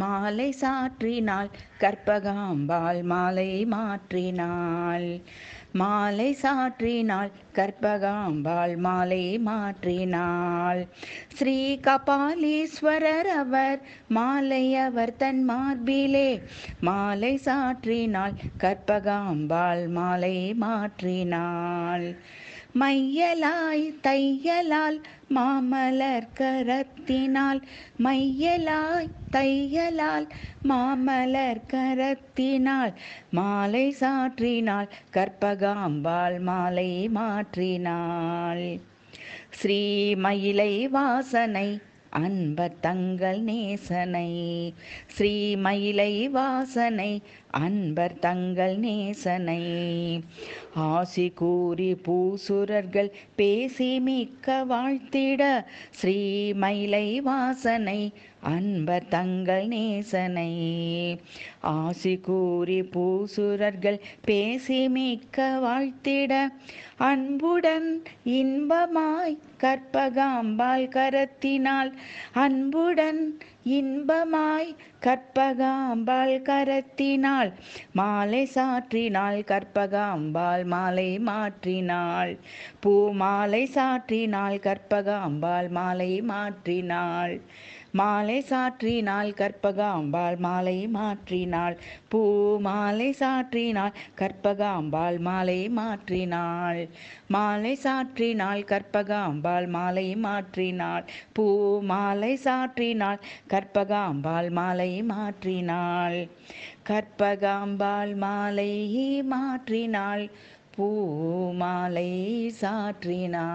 மாலை சாற்றினாள் கற்பகாம்பாள் மாலை மாற்றினாள் மாலை சாற்றினாள் கற்பகாம்பாள் மாலை மாற்றினாள் ஸ்ரீ கபாலீஸ்வரர் அவர் மாலை அவர் தன் மார்பிலே மாலை சாற்றினாள் கற்பகாம்பாள் மாலை மாற்றினாள் மையலாய் தையலால் மாமலர் கரத்தினால் மையலாய் தையலால் மாமலர் கரத்தினால் மாலை சாற்றினாள் கற்பகாம்பாள் மாலை மாற்றினாள் மயிலை வாசனை அன்ப தங்கள் நேசனை ஸ்ரீமயிலை வாசனை அன்பர் தங்கள் நேசனை ஆசி கூறி பூசுரர்கள் பேசி மிக்க வாழ்த்திட ஸ்ரீமயிலை வாசனை அன்பர் தங்கள் நேசனை ஆசி கூறி பூசுரர்கள் பேசி மிக்க வாழ்த்திட அன்புடன் இன்பமாய் கற்பகாம்பால் கரத்தினால் அன்புடன் இன்பமாய் கற்பகாம்பாள் கரத்தினாள் மாலை சாற்றினாள் கற்பகாம்பாள் மாலை மாற்றினாள் பூ மாலை சாற்றினாள் கற்பகாம்பாள் மாலை மாற்றினாள் மாலை சாற்றினாள் கற்பகாம்பாள் மாலை மாற்றினாள் பூ மாலை சாற்றினாள் கற்பகாம்பாள் மாலை மாற்றினாள் மாலை சாற்றினாள் கற்பகாம்பாள் மாலை மாற்றினாள் பூ மாலை சாற்றினாள் கற்பகாம்பாள் மாலை மாற்றினாள் கற்பகாம்பாள் மாலை மாற்றினாள் பூ மாலை சாற்றினாள்